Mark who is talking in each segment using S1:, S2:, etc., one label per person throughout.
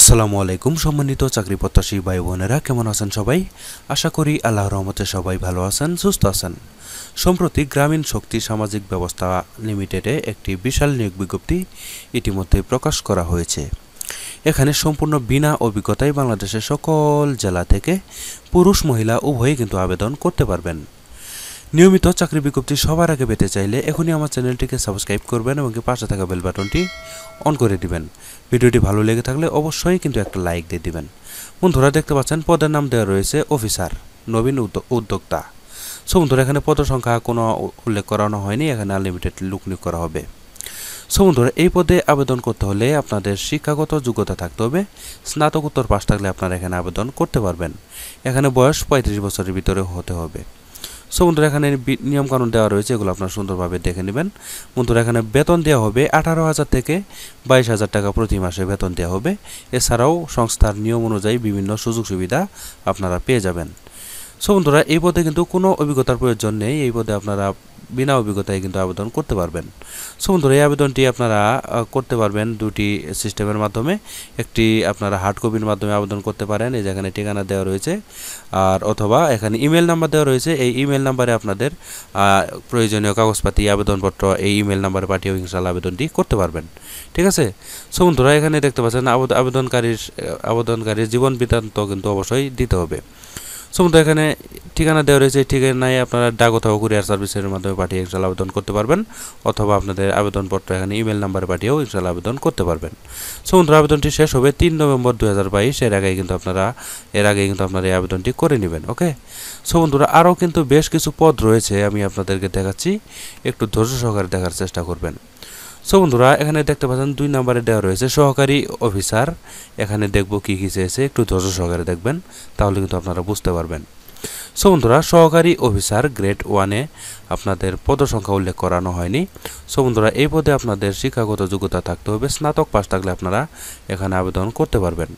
S1: আসসালামু আলাইকুম সম্মানিত চাকরি প্রত্যাশী ভাই বোনেরা কেমন আছেন সবাই আশা করি আল্লাহ রহমতে সবাই ভালো আছেন সুস্থ আছেন সম্প্রতি গ্রামীণ শক্তি সামাজিক ব্যবস্থা লিমিটেডে একটি বিশাল নিয়োগ বিজ্ঞপ্তি ইতিমধ্যে প্রকাশ করা হয়েছে এখানে সম্পূর্ণ বিনা অভিজ্ঞতায় বাংলাদেশের সকল জেলা থেকে পুরুষ মহিলা উভয়ে কিন্তু আবেদন করতে পারবেন নিয়মিত চাকরি বিজ্ঞপ্তি সবার আগে পেতে চাইলে এখনই আমার চ্যানেলটিকে সাবস্ক্রাইব করবেন এবং পাশে থাকা বেল বাটনটি অন করে দিবেন ভিডিওটি ভালো লেগে থাকলে অবশ্যই কিন্তু একটা লাইক দিয়ে দিবেন বন্ধুরা দেখতে পাচ্ছেন পদের নাম দেওয়া রয়েছে অফিসার নবীন উদ্যোক্তা সো বন্ধুরা এখানে পদ সংখ্যা কোনো উল্লেখ করানো হয়নি এখানে আনলিমিটেড লুক নিয়োগ করা হবে সো বন্ধুরা এই পদে আবেদন করতে হলে আপনাদের শিক্ষাগত যোগ্যতা থাকতে হবে স্নাতকোত্তর পাশ থাকলে আপনারা এখানে আবেদন করতে পারবেন এখানে বয়স পঁয়ত্রিশ বছরের ভিতরে হতে হবে সো বন্ধুরা এখানে নিয়মকানুন দেওয়া রয়েছে এগুলো আপনারা সুন্দরভাবে দেখে নেবেন বন্ধুরা এখানে বেতন দেওয়া হবে আঠারো হাজার থেকে বাইশ হাজার টাকা প্রতি মাসে বেতন দেওয়া হবে এছাড়াও সংস্থার নিয়ম অনুযায়ী বিভিন্ন সুযোগ সুবিধা আপনারা পেয়ে যাবেন সো বন্ধুরা এই পদে কিন্তু কোনো অভিজ্ঞতার প্রয়োজন নেই এই পদে আপনারা বিনা অভিজ্ঞতায় কিন্তু আবেদন করতে পারবেন সো বন্ধুরা এই আবেদনটি আপনারা করতে পারবেন দুটি সিস্টেমের মাধ্যমে একটি আপনারা হার্ড কপির মাধ্যমে আবেদন করতে পারেন এই যেখানে ঠিকানা দেওয়া রয়েছে আর অথবা এখানে ইমেল নাম্বার দেওয়া রয়েছে এই ইমেল নাম্বারে আপনাদের প্রয়োজনীয় কাগজপাতি আবেদনপত্র এই ইমেল নাম্বারে পাঠিয়ে ইনশাল্লাহ আবেদনটি করতে পারবেন ঠিক আছে সো বন্ধুরা এখানে দেখতে পাচ্ছেন আবেদনকারীর আবেদনকারীর জীবন বৃত্তান্ত কিন্তু অবশ্যই দিতে হবে সমুদ্র এখানে ঠিকানা দেওয়া রয়েছে এই ঠিকানায় আপনারা ডাক অথবা কুরিয়ার সার্ভিসের মাধ্যমে পাঠিয়ে ইনশাল আবেদন করতে পারবেন অথবা আপনাদের আবেদনপত্র এখানে ইমেল নাম্বারে পাঠিয়েও ইনশাল আবেদন করতে পারবেন সমুদ্র আবেদনটি শেষ হবে তিন নভেম্বর দু হাজার বাইশ এর কিন্তু আপনারা এর আগে কিন্তু আপনারা এই আবেদনটি করে নেবেন ওকে সো আরও কিন্তু বেশ কিছু পদ রয়েছে আমি আপনাদেরকে দেখাচ্ছি একটু ধৈর্য সহকারে দেখার চেষ্টা করবেন সো বন্ধুরা এখানে দেখতে পাচ্ছেন দুই নাম্বারে দেওয়া রয়েছে সহকারী অফিসার এখানে দেখব কি কী চেয়েছে একটু ধৈর্য সহকারে দেখবেন তাহলে কিন্তু আপনারা বুঝতে পারবেন সো বন্ধুরা সহকারী অফিসার গ্রেড ওয়ানে আপনাদের পদসংখ্যা উল্লেখ করানো হয়নি সো বন্ধুরা এই পদে আপনাদের শিক্ষাগত যোগ্যতা থাকতে হবে স্নাতক পাশ থাকলে আপনারা এখানে আবেদন করতে পারবেন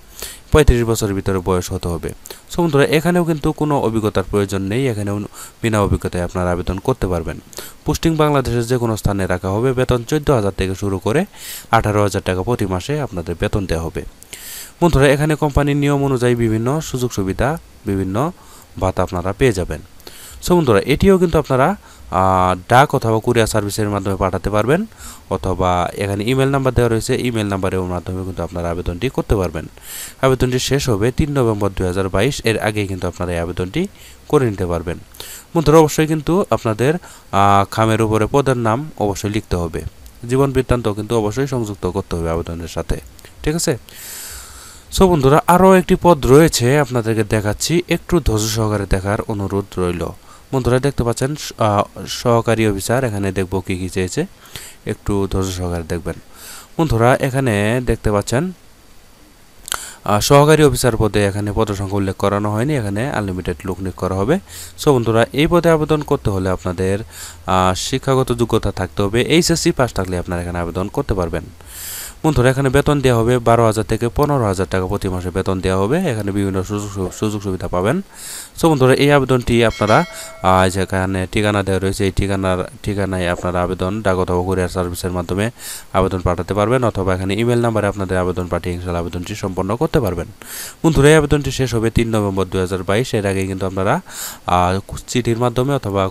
S1: পঁয়ত্রিশ বছরের ভিতরে বয়স হতে হবে সো বন্ধুরা এখানেও কিন্তু কোনো অভিজ্ঞতার প্রয়োজন নেই এখানেও বিনা অভিজ্ঞতায় আপনারা আবেদন করতে পারবেন পোস্টিং বাংলাদেশের যে কোনো স্থানে রাখা হবে বেতন চোদ্দ হাজার থেকে শুরু করে আঠারো হাজার টাকা প্রতি মাসে আপনাদের বেতন দেওয়া হবে বন্ধুরা এখানে কোম্পানির নিয়ম অনুযায়ী বিভিন্ন সুযোগ সুবিধা বিভিন্ন ভাতা আপনারা পেয়ে যাবেন সো বন্ধুরা এটিও কিন্তু আপনারা ডাক অথবা কুরিয়ার সার্ভিসের মাধ্যমে পাঠাতে পারবেন অথবা এখানে ইমেল নাম্বার দেওয়া রয়েছে ইমেল নাম্বারের মাধ্যমে কিন্তু আপনারা আবেদনটি করতে পারবেন আবেদনটি শেষ হবে তিন নভেম্বর দু এর আগে কিন্তু আপনারা এই আবেদনটি করে নিতে পারবেন বন্ধুরা অবশ্যই কিন্তু আপনাদের খামের উপরে পদের নাম অবশ্যই লিখতে হবে জীবন বৃত্তান্ত কিন্তু অবশ্যই সংযুক্ত করতে হবে আবেদনের সাথে ঠিক আছে সো বন্ধুরা আরও একটি পদ রয়েছে আপনাদেরকে দেখাচ্ছি একটু ধৈর্য সহকারে দেখার অনুরোধ রইল বন্ধুরা দেখতে পাচ্ছেন সহকারী অফিসার এখানে দেখব কী কী চেয়েছে একটু ধৈর্য সহকারে দেখবেন বন্ধুরা এখানে দেখতে পাচ্ছেন সহকারী অফিসার পদে এখানে পদসংখ্যা উল্লেখ করানো হয়নি এখানে আনলিমিটেড লোক নিয়োগ করা হবে সো বন্ধুরা এই পদে আবেদন করতে হলে আপনাদের শিক্ষাগত যোগ্যতা থাকতে হবে এইচএসসি পাস থাকলে আপনারা এখানে আবেদন করতে পারবেন বন্ধুরা এখানে বেতন দেওয়া হবে বারো হাজার থেকে পনেরো হাজার টাকা প্রতি মাসে বেতন দেওয়া হবে এখানে বিভিন্ন সুযোগ সুযোগ সুবিধা পাবেন সো বন্ধুরা এই আবেদনটি আপনারা যেখানে ঠিকানা দেওয়া রয়েছে এই ঠিকানার ঠিকানায় আপনারা আবেদন ডাক অথবা কুরিয়ার সার্ভিসের মাধ্যমে আবেদন পাঠাতে পারবেন অথবা এখানে ইমেল নাম্বারে আপনাদের আবেদন পাঠিয়ে ইনশাল আবেদনটি সম্পন্ন করতে পারবেন বন্ধুরা এই আবেদনটি শেষ হবে তিন নভেম্বর দু হাজার বাইশ এর আগে কিন্তু আপনারা চিঠির মাধ্যমে অথবা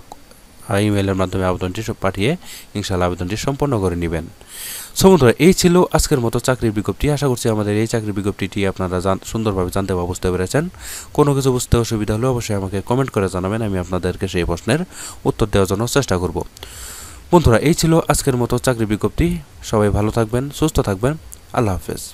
S1: ইমেলের মাধ্যমে আবেদনটি সব পাঠিয়ে ইনশাল আবেদনটি সম্পন্ন করে নেবেন সমুদ্র এই ছিল আজকের মতো চাকরির বিজ্ঞপ্তি আশা করছি আমাদের এই চাকরির বিজ্ঞপ্তিটি আপনারা সুন্দরভাবে জানতে বা বুঝতে পেরেছেন কোনো কিছু বুঝতে অসুবিধা হলে অবশ্যই আমাকে কমেন্ট করে জানাবেন আমি আপনাদেরকে সেই প্রশ্নের উত্তর দেওয়ার জন্য চেষ্টা করব বন্ধুরা এই ছিল আজকের মতো চাকরি বিজ্ঞপ্তি সবাই ভালো থাকবেন সুস্থ থাকবেন আল্লাহ হাফেজ